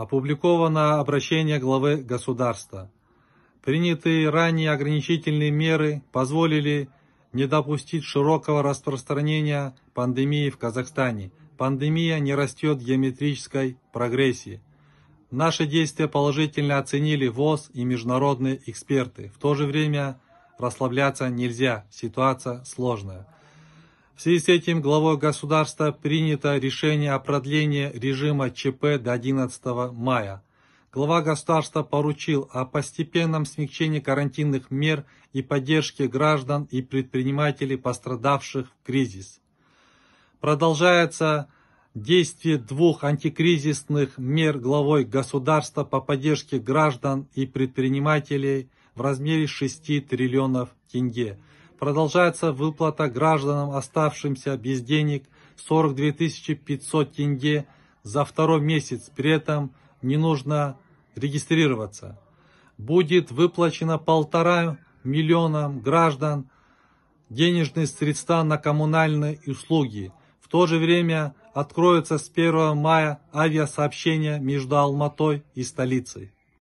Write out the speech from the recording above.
опубликовано обращение главы государства. Принятые ранее ограничительные меры позволили не допустить широкого распространения пандемии в Казахстане. Пандемия не растет в геометрической прогрессии. Наши действия положительно оценили ВОЗ и международные эксперты. В то же время расслабляться нельзя, ситуация сложная. В связи с этим главой государства принято решение о продлении режима ЧП до 11 мая. Глава государства поручил о постепенном смягчении карантинных мер и поддержке граждан и предпринимателей, пострадавших в кризис. Продолжается действие двух антикризисных мер главой государства по поддержке граждан и предпринимателей в размере 6 триллионов тенге – продолжается выплата гражданам, оставшимся без денег, 42 500 тенге за второй месяц. При этом не нужно регистрироваться. Будет выплачено полтора миллиона граждан денежные средства на коммунальные услуги. В то же время откроется с 1 мая авиасообщение между Алматой и столицей.